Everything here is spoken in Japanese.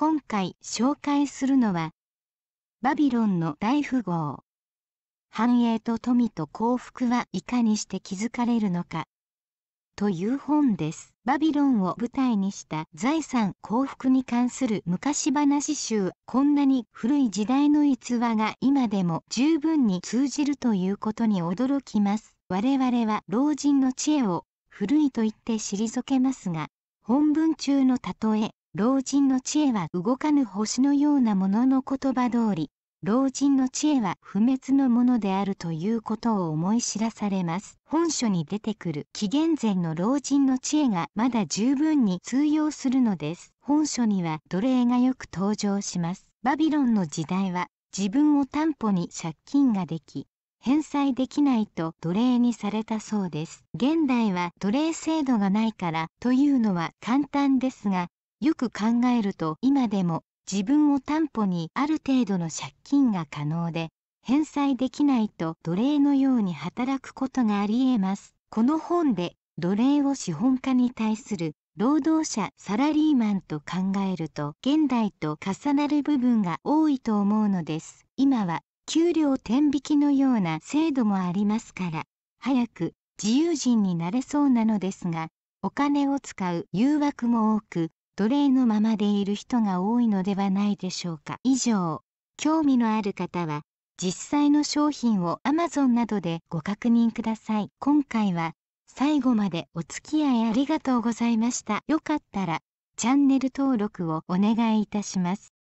今回紹介するのは、バビロンの大富豪。繁栄と富と幸福はいかにして築かれるのか。という本です。バビロンを舞台にした財産幸福に関する昔話集、こんなに古い時代の逸話が今でも十分に通じるということに驚きます。我々は老人の知恵を古いと言って退けますが、本文中の例え、老人の知恵は動かぬ星のようなものの言葉通り、老人の知恵は不滅のものであるということを思い知らされます。本書に出てくる紀元前の老人の知恵がまだ十分に通用するのです。本書には奴隷がよく登場します。バビロンの時代は自分を担保に借金ができ、返済できないと奴隷にされたそうです。現代は奴隷制度がないからというのは簡単ですが、よく考えると今でも自分を担保にある程度の借金が可能で返済できないと奴隷のように働くことがありえますこの本で奴隷を資本家に対する労働者サラリーマンと考えると現代と重なる部分が多いと思うのです今は給料天引きのような制度もありますから早く自由人になれそうなのですがお金を使う誘惑も多く奴隷のままでいる人が多いのではないでしょうか以上興味のある方は実際の商品を Amazon などでご確認ください今回は最後までお付き合いありがとうございましたよかったらチャンネル登録をお願いいたします